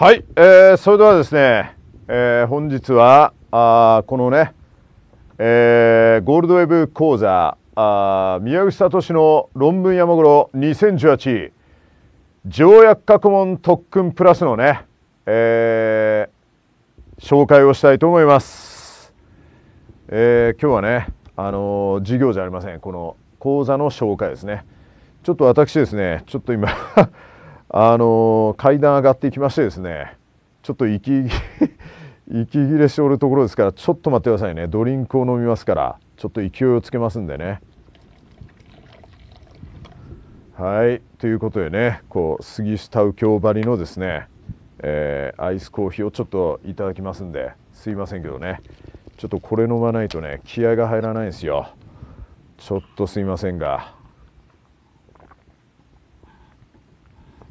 はい、えー、それではですね、えー、本日はあこのね、えー、ゴールドウェブ講座あ宮口聡の論文山頃2018条約学問特訓プラスのね、えー、紹介をしたいと思います、えー、今日はねあのー、授業じゃありませんこの講座の紹介ですねちょっと私ですねちょっと今 あの階段上がっていきましてですねちょっと息 息切れしておるところですからちょっと待ってくださいねドリンクを飲みますからちょっと勢いをつけますんでねはいということでねこう杉下右京張りのですね、えー、アイスコーヒーをちょっといただきますんですいませんけどねちょっとこれ飲まないとね気合が入らないんですよちょっとすいませんが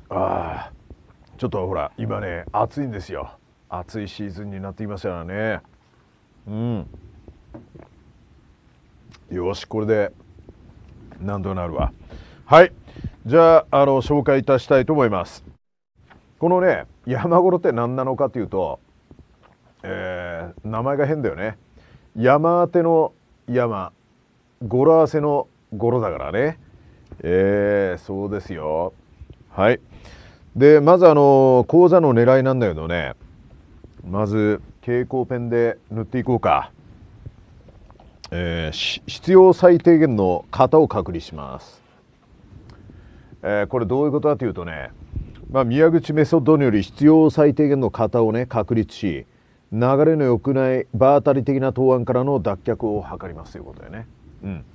ああちょっとほら今ね暑いんですよ暑いシーズンになってきましたからねうんよしこれで何度なるわはいじゃああの紹介いたしたいと思いますこのね山ごろって何なのかというと、えー、名前が変だよね山当ての山語呂合わせの語呂だからねえー、そうですよはい。でまずあの講座の狙いなんだけどねまず蛍光ペンで塗っていこうか、えー、必要最低限の型を隔離します、えー、これどういうことかというとね、まあ、宮口メソッドにより必要最低限の型をね確立し流れの良くない場当たり的な答案からの脱却を図りますということだよね、うん、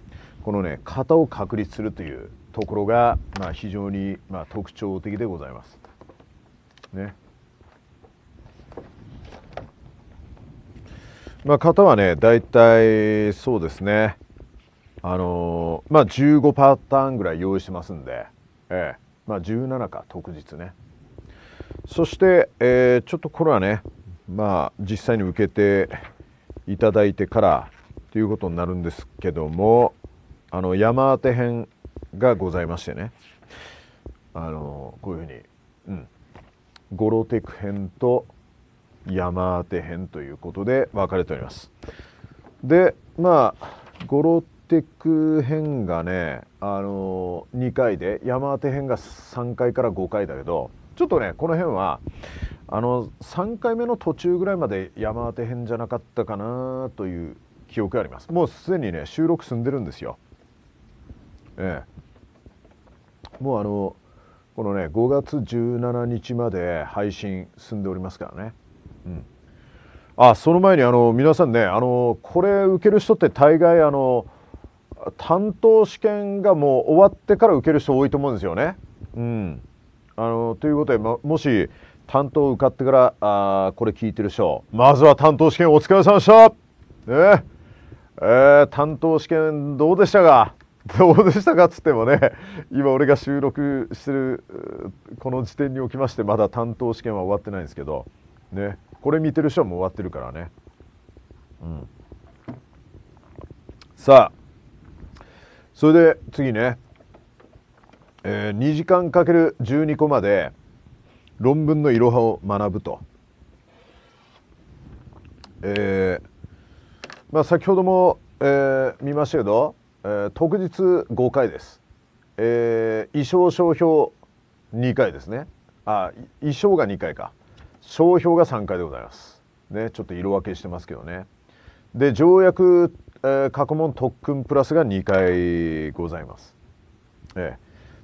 このね型を確立するというところが、まあ、非常に、まあ、特徴的でございます。ね。まあ、型はね、大体そうですね、あのー、まあ、15パターンぐらい用意してますんで、ええまあ、17か、特日ね。そして、えー、ちょっとこれはね、まあ、実際に受けていただいてからということになるんですけども、あの山手て編がございましてねあのこういうふうに、うん、ゴロテク編と山当て編ということで分かれております。でまあゴロテク編がねあの2回で山当て編が3回から5回だけどちょっとねこの辺はあの3回目の途中ぐらいまで山当て編じゃなかったかなという記憶があります。もうすでにね収録済んでるんですよ。ええ、もうあのこのね5月17日まで配信進んでおりますからね、うん、あその前にあの皆さんねあのこれ受ける人って大概あの担当試験がもう終わってから受ける人多いと思うんですよね。うん、あのということで、ま、もし担当受かってからあこれ聞いてる人まずは担当試験お疲れ様でした、ねえー、担当試験どうでしたかどうでしたかっつってもね今俺が収録してるこの時点におきましてまだ担当試験は終わってないんですけどねこれ見てる人はもう終わってるからねうんさあそれで次ね、えー、2時間かける12個まで論文のいろはを学ぶと。えーまあ、先ほども、えー、見ましたけどえー、特日5回です、えー、衣装商標2回ですねあ衣装が2回か商標が3回でございますねちょっと色分けしてますけどねで条約、えー、過問特訓プラスが2回ございます、え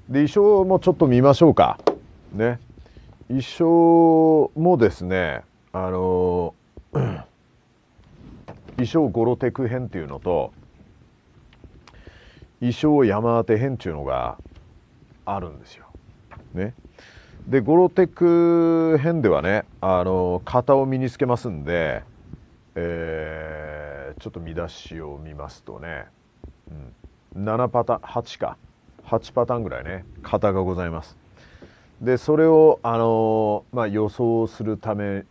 ー、で衣装もちょっと見ましょうかね衣装もですねあのー、衣装ゴロテク編っていうのと衣装山当て編っていうのがあるんですよ。ね、でゴロテク編ではねあの型を身につけますんで、えー、ちょっと見出しを見ますとね、うん、7パターン8か8パターンぐらいね型がございます。でそれを、あのまあ、予想するため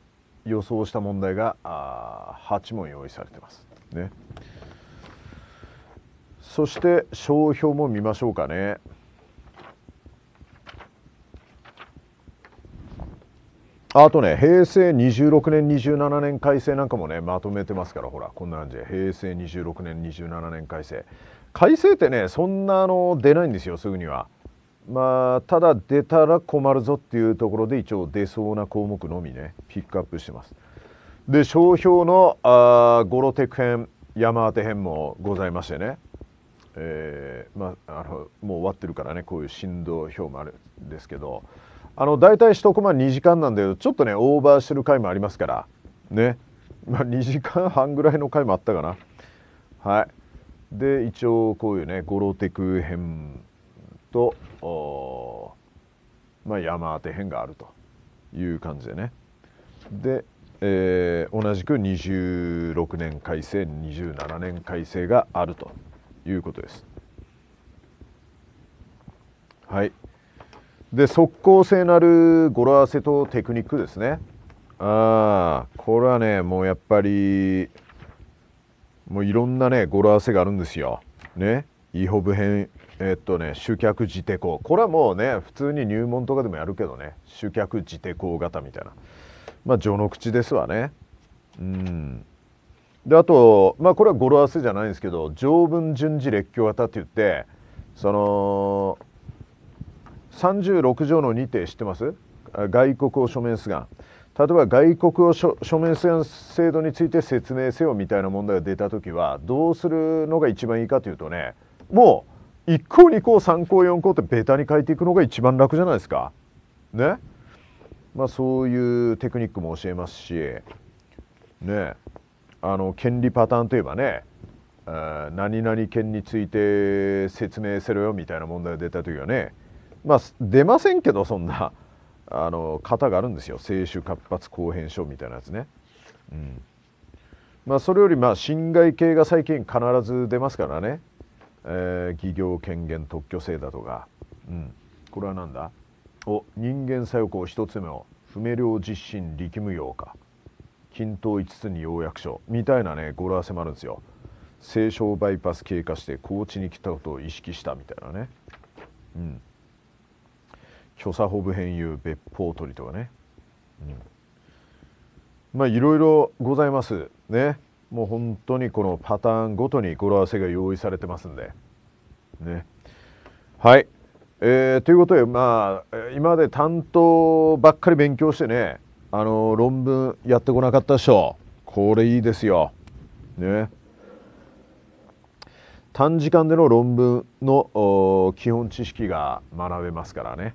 予想した問題があ8問用意されてます。ね、そして商標も見ましょうかねあとね平成26年27年改正なんかもねまとめてますからほらこんな感じで平成26年27年改正改正ってねそんなの出ないんですよすぐにはまあただ出たら困るぞっていうところで一応出そうな項目のみねピックアップしてますで商標のあゴロテク編山当て編もございましてねえー、まあ、あのもう終わってるからねこういう振動表もあるんですけどあの大体1コマ2時間なんだけどちょっとねオーバーしてる回もありますからね、まあ、2時間半ぐらいの回もあったかな。はい、で一応こういうねゴロテク編と、まあ、山当て編があるという感じでね。でえー、同じく26年改正27年改正があるということです。はい、で即効性なる語呂合わせとテクニックですね。ああこれはねもうやっぱりもういろんなね語呂合わせがあるんですよ。ねイホブ編えっとね集客自手工これはもうね普通に入門とかでもやるけどね集客自手工型みたいなまあ序の口ですわね。うんであと、まあ、これは語呂合わせじゃないんですけど条文順次列強型って言ってその36条の2点知ってます外国を書面出願例えば外国を書面出願制度について説明せよみたいな問題が出た時はどうするのが一番いいかというとねもう1項2項3項4項ってベタに書いていくのが一番楽じゃないですか。ねまあ、そういうテクニックも教えますしねあの権利パターンといえばね何々権について説明せろよみたいな問題が出た時はねまあ出ませんけどそんなあの型があるんですよ清酒活発後編症みたいなやつね。うんまあ、それよりまあ侵害系が最近必ず出ますからね、えー、企業権限特許制だとか、うん、これは何だお人間作用法1つ目を不明瞭実心力無用か。均等5つに要約書みたいなね語呂合わせもあるんですよ清少バイパス経過して高知に来たことを意識したみたいなねうん虚作保部編有別法取りとかね、うん、まあいろいろございますねもう本当にこのパターンごとに語呂合わせが用意されてますんでねはいえー、ということでまあ今まで担当ばっかり勉強してねあの論文やってこなかったでしょこれいいですよ。ね。短時間での論文の基本知識が学べますからね。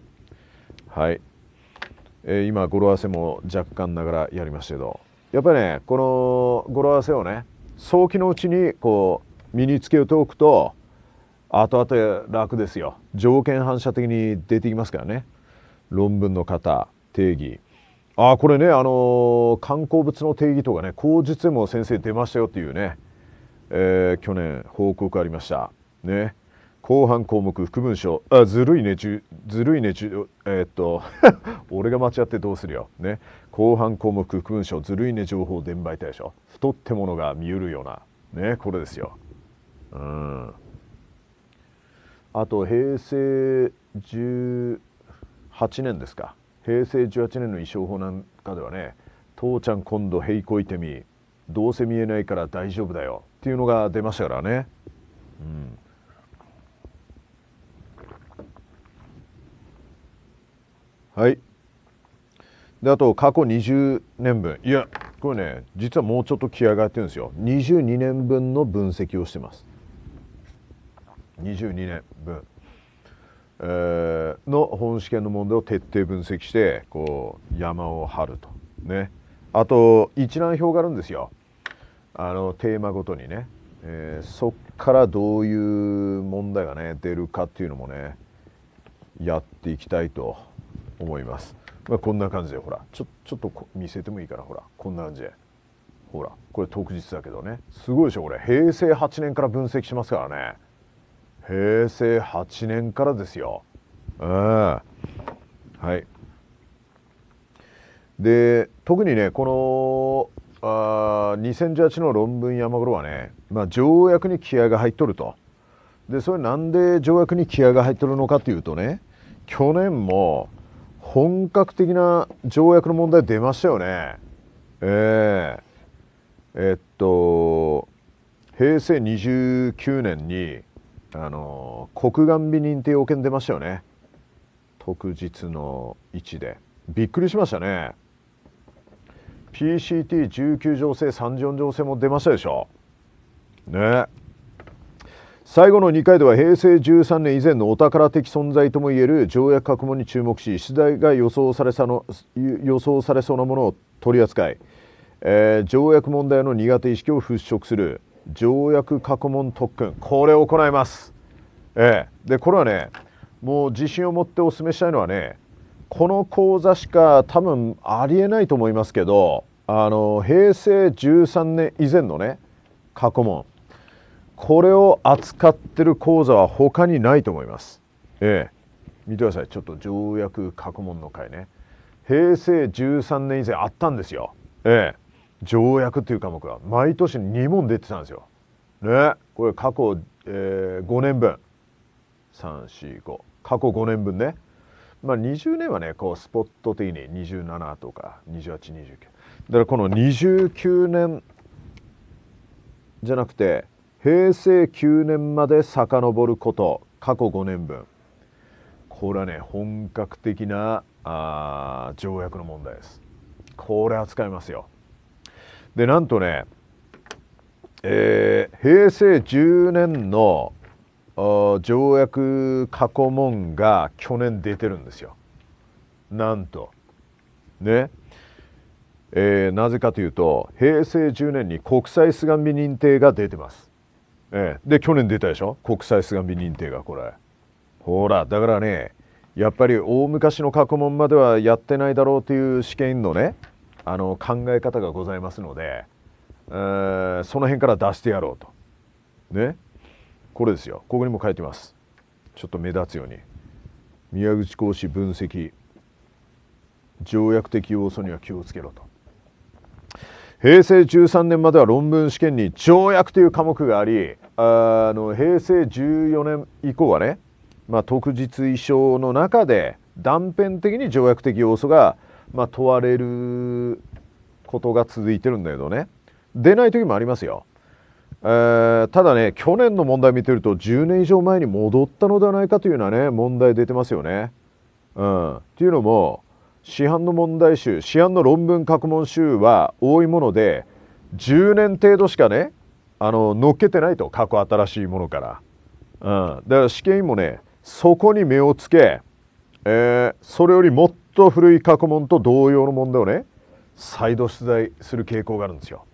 はい。えー、今語呂合わせも若干ながらやりましたけどやっぱりねこの語呂合わせをね早期のうちにこう身につけておくと後々楽ですよ条件反射的に出てきますからね論文の型定義あこれね、あのー、観光物の定義とかね口述でも先生出ましたよっていうね、えー、去年報告ありましたね後半項目副文書、あずるいねずるいねえー、っと 俺が間違ってどうするよね後半項目副文書、ずるいね情報伝媒対象太ってものが見うるようなねこれですようんあと平成18年ですか平成18年の衣装法なんかではね「父ちゃん今度へいこいてみどうせ見えないから大丈夫だよ」っていうのが出ましたからね。うんはいであと過去20年分いやこれね実はもうちょっと気合がってるんですよ22年分の分析をしてます22年分えー、の本試験の問題を徹底分析してこう山を張るとねあと一覧表があるんですよあのテーマごとにね、えー、そっからどういう問題がね出るかっていうのもねやっていきたいと思います、まあ、こんな感じでほらちょちょっと見せてもいいからほらこんな感じでほらこれ特日だけどねすごいでしょこれ平成8年から分析しますからね平成8年からですよ。ええ。はい、で特にねこのあ2018の論文山頃はね、まあ、条約に気合が入っとると。でそれなんで条約に気合が入っとるのかというとね去年も本格的な条約の問題出ましたよね。えー、えっと平成29年にあの国眼美人って要件出ましたよね特日の位置でびっくりしましたね PCT19 乗制34乗性も出ましたでしょね最後の2回では平成13年以前のお宝的存在ともいえる条約各問に注目し出題が予想されの予想されそうなものを取り扱い、えー、条約問題の苦手意識を払拭する条約過問特訓これを行います、えー、でこれはねもう自信を持ってお勧めしたいのはねこの講座しか多分ありえないと思いますけどあの平成13年以前のね過去問これを扱ってる講座は他にないと思います。ええ見てくださいちょっと条約過去問の回ね平成13年以前あったんですよ。ええ条約ていう科目が毎年2問出てたんですよ。ねこれ過去、えー、5年分345過去5年分ね。まあ、20年はねこうスポット的に27とか2829だからこの29年じゃなくて平成9年まで遡ること過去5年分これはね本格的なあ条約の問題ですこれ扱いますよでなんとね、えー、平成10年の条約過去問が去年出てるんですよ。なんと。ね。えー、なぜかというと平成10年に国際すがみ認定が出てます。えー、で去年出たでしょ国際すがみ認定がこれ。ほらだからねやっぱり大昔の過去問まではやってないだろうという試験のねあの考え方がございますので、えー、その辺から出してやろうとねこれですよここにも書いてますちょっと目立つように宮口講師分析条約的要素には気をつけろと平成13年までは論文試験に条約という科目がありあの平成14年以降はね、まあ、特実意書の中で断片的に条約的要素が、まあ、問われることが続いてるんだけどね出ない時もありますよ、えー、ただね去年の問題見てると10年以上前に戻ったのではないかというのはね問題出てますよね。うん、いうのも市販の問題集市販の論文過去問集は多いもので10年程度しかねあの乗っけてないと過去新しいものから、うん、だから試験員もねそこに目をつけ、えー、それよりもっと古い過去問と同様の問題をね再度出題する傾向があるんですよ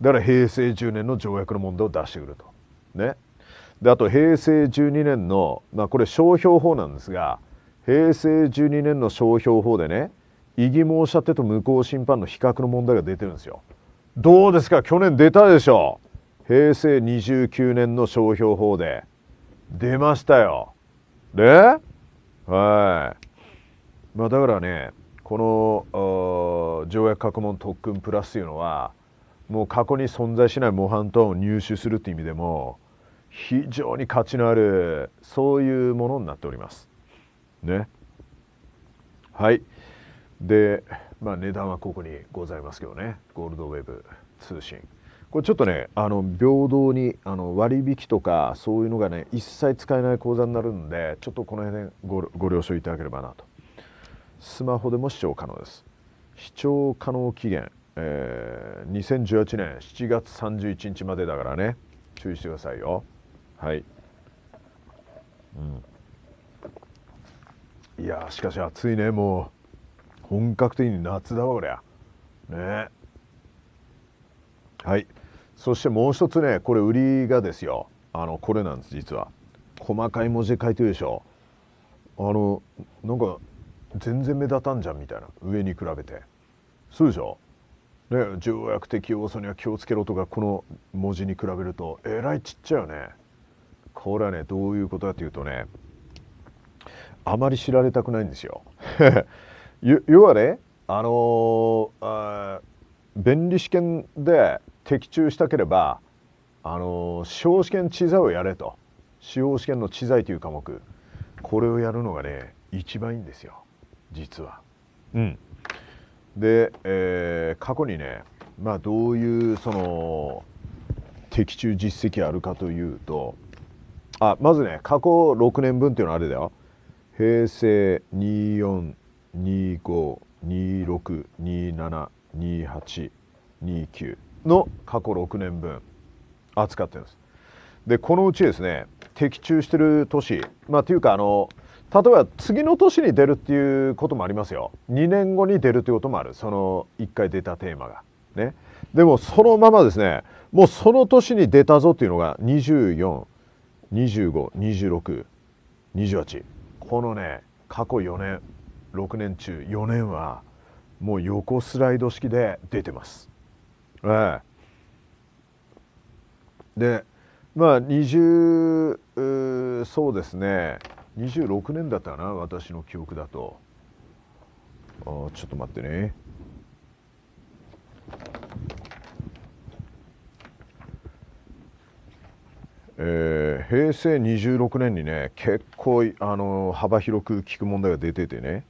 だから平成10年の条約の問題を出してくるとねであと平成12年の、まあ、これ商標法なんですが平成12年の商標法でね異議申し立てと無効審判の比較の問題が出てるんですよどうですか去年出たでしょ平成29年の商標法で出ましたよで、はいまあ、だからねこの条約核問特訓プラスというのはもう過去に存在しない模範トーンを入手するという意味でも非常に価値のあるそういうものになっております。ね。はい。で、まあ、値段はここにございますけどねゴールドウェブ通信。これちょっとねあの平等にあの割引とかそういうのがね一切使えない口座になるんでちょっとこの辺でごご了承いただければなとスマホでも視聴可能です視聴可能期限、えー、2018年7月31日までだからね注意してくださいよはい、うん、いやしかし暑いねもう本格的に夏だわこりゃねはいそしてもう一つねこれ売りがですよあのこれなんです実は細かい文字で書いてるでしょあのなんか全然目立たんじゃんみたいな上に比べてそうでしょね、条約的要素には気をつけろとかこの文字に比べるとえらいちっちゃいよねこれはねどういうことかというとねあまり知られたくないんですよ 要はねあのー、あ便利試験で的中したければあのー、司法試験知財をやれと司法試験の知財という科目これをやるのがね一番いいんですよ。実は。うん、で、えー、過去にね、まあ、どういうその的中実績あるかというとあまずね過去6年分っていうのはあれだよ平成242526272829の過去6年分扱ってます。でこのうちですね的中してる年まあというかあの例えば次の年に出るっていうこともありますよ2年後に出るていうこともあるその1回出たテーマがねでもそのままですねもうその年に出たぞっていうのが24252628このね過去4年6年中4年はもう横スライド式で出てます。ええ、でまあ20そうですね26年だったかな私の記憶だとあちょっと待ってねえー、平成26年にね結構あの幅広く聞く問題が出ててね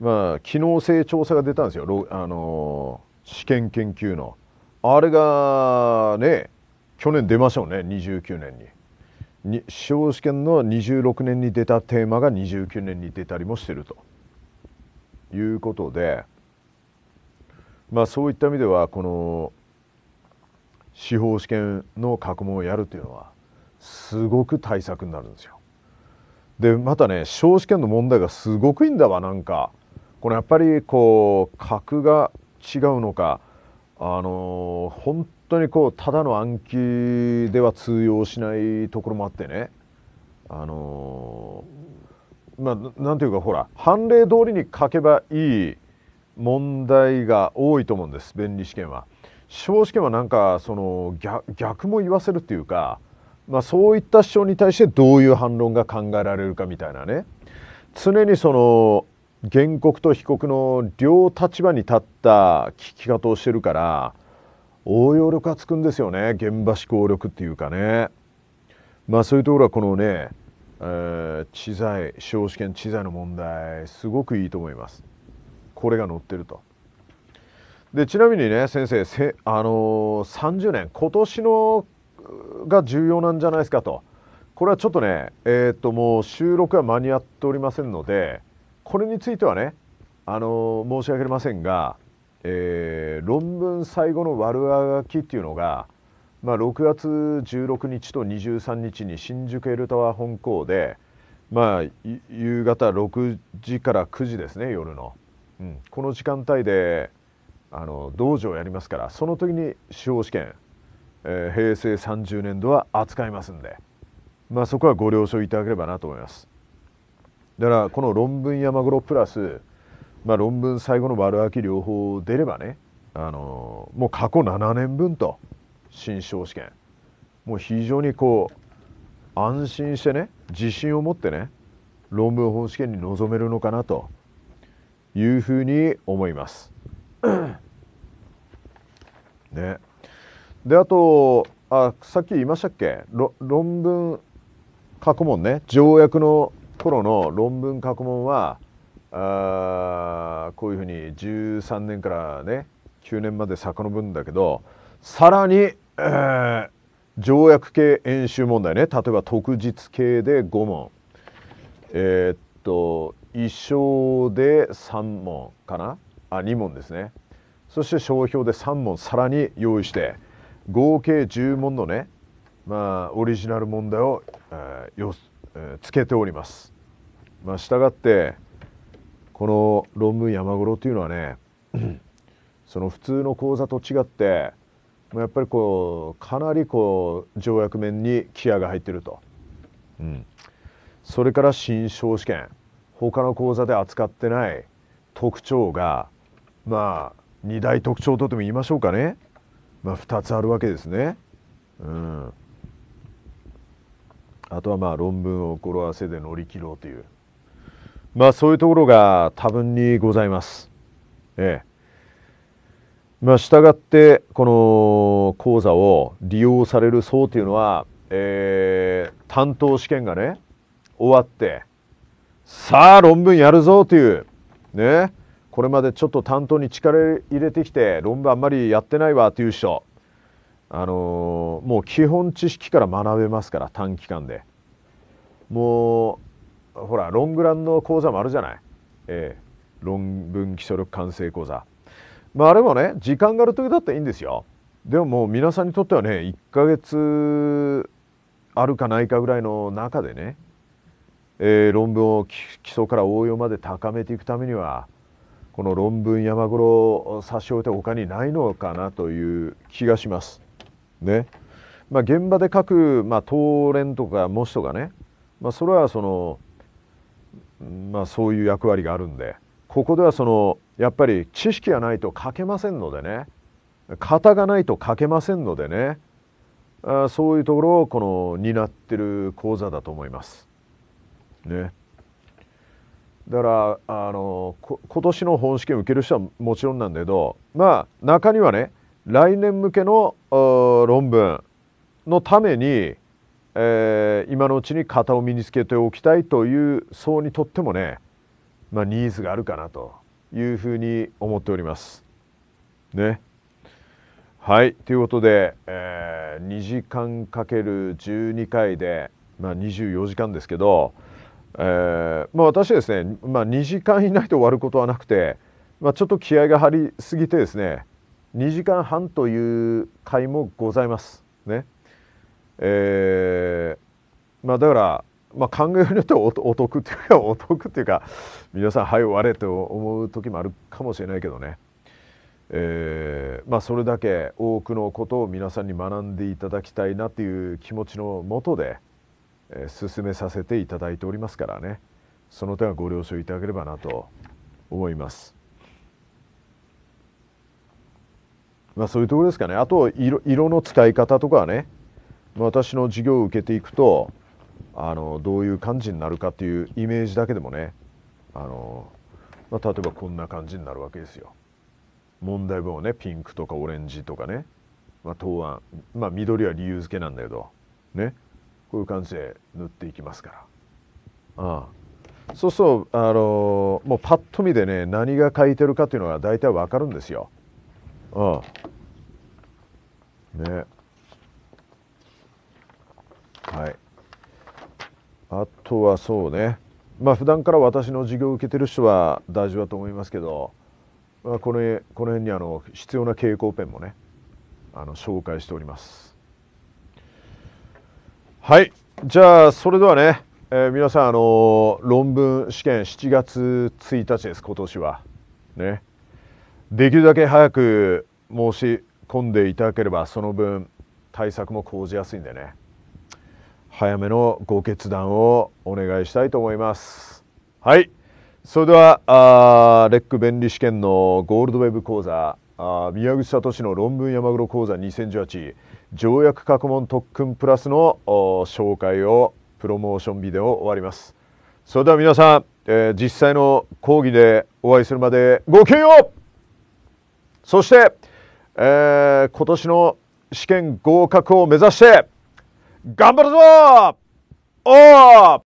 まあ機能性調査が出たんですよあの試験研究のあれがね去年出ましょうね29年に。司法試験の26年に出たテーマが29年に出たりもしてるということで、まあ、そういった意味ではこの司法試験の過去問をやるというのはすごく対策になるんですよ。でまたね司法試験の問題がすごくいいんだわなんかこのやっぱりこう格が違うのかあの本当にこうただの暗記では通用しないところもあってねあのー、まあ何ていうかほら判例通りに書けばいい問題が多いと思うんです弁理試験は。司法試験はなんかその逆も言わせるっていうか、まあ、そういった主張に対してどういう反論が考えられるかみたいなね常にその原告と被告の両立場に立った聞き方をしてるから。応用力がつくんですよね現場思考力っていうかねまあそういうところはこのね、えー、知財司試験知財の問題すごくいいと思いますこれが載ってるとでちなみにね先生せ、あのー、30年今年のが重要なんじゃないですかとこれはちょっとねえっ、ともう収録は間に合っておりませんのでこれについてはねあのー、申し訳ありませんがえー、論文最後の悪あがきっていうのが、まあ、6月16日と23日に新宿エルタワー本校で、まあ、夕方6時から9時ですね夜の、うん、この時間帯であの道場やりますからその時に司法試験、えー、平成30年度は扱いますんで、まあ、そこはご了承いただければなと思います。だからこの論文山五プラスまあ、論文最後の悪あき両方出ればねあのもう過去7年分と新証試験もう非常にこう安心してね自信を持ってね論文法試験に臨めるのかなというふうに思います。ね、であとあさっき言いましたっけ論文過去問ね条約の頃の論文過去問はあこういうふうに13年からね9年まで遡るんだけどさらに、えー、条約系演習問題ね例えば特実系で5問えー、っと一生で3問かなあ2問ですねそして商標で3問さらに用意して合計10問のねまあオリジナル問題を、えーよえー、つけております。まあ、したがってこの論文山五というのはねその普通の講座と違ってやっぱりこうかなりこう条約面にギアが入ってると、うん、それから新証試験他の講座で扱ってない特徴がまあ二大特徴とでも言いましょうかね、まあ、2つあるわけですね。うん、あとはまあ論文を語呂合わせで乗り切ろうという。まあそういうところが多分にございます。ええ。まあ、従ってこの講座を利用される層というのは、えー、担当試験がね終わってさあ論文やるぞというねこれまでちょっと担当に力入れてきて論文あんまりやってないわという人、あのー、もう基本知識から学べますから短期間でもうほらロングランの講座もあるじゃない、えー、論文基礎力完成講座、まあ、あれもね時間がある時だったらいいんですよでももう皆さんにとってはね1ヶ月あるかないかぐらいの中でね、えー、論文を基礎から応用まで高めていくためにはこの論文山頃を差し置いて他にないのかなという気がします。ね。まあ、現場で書く、まあ、東連とか模試とかね、まあ、それはそのまあ、そういう役割があるんでここではそのやっぱり知識がないと書けませんのでね型がないと書けませんのでねあそういうところをこの担ってる講座だと思います。ね、だからあの今年の本試験受ける人はもちろんなんだけどまあ中にはね来年向けの論文のためにえー、今のうちに型を身につけておきたいという層にとってもね、まあ、ニーズがあるかなというふうに思っております。ね。はい。ということで、えー、2時間かける12回で、まあ、24時間ですけど、えー、まあ、私ですね、まあ、2時間以内で終わることはなくて、まあ、ちょっと気合が張りすぎてですね2時間半という回もございます。ね。えー、まあだから、まあ、考えようによってはお得っていうかお得っていうか皆さんはい終われと思う時もあるかもしれないけどね、えーまあ、それだけ多くのことを皆さんに学んでいただきたいなっていう気持ちのもとで、えー、進めさせていただいておりますからねその点はご了承いただければなと思います。まあ、そういうところですかねあと色色の使い方とかはね私の授業を受けていくとあのどういう感じになるかっていうイメージだけでもねあの、まあ、例えばこんな感じになるわけですよ。問題文をねピンクとかオレンジとかね、まあ、答案、まあ、緑は理由付けなんだけど、ね、こういう感じで塗っていきますから。ああそうそうあのもうパッと見でね何が書いてるかっていうのが大体わかるんですよ。ああねはいあとはそうねまあ普段から私の授業を受けてる人は大事だと思いますけど、まあ、このこの辺にあの必要な蛍光ペンもねあの紹介しておりますはいじゃあそれではね、えー、皆さんあの論文試験7月1日です今年はねできるだけ早く申し込んでいただければその分対策も講じやすいんでね早めのご決断をお願いしたいと思います。はい。それでは、あレック便利試験のゴールドウェブ講座、あ宮口聡の論文山黒講座2018条約各問特訓プラスの紹介をプロモーションビデオ終わります。それでは皆さん、えー、実際の講義でお会いするまでごきげんようそして、えー、今年の試験合格を目指して Gambers Up!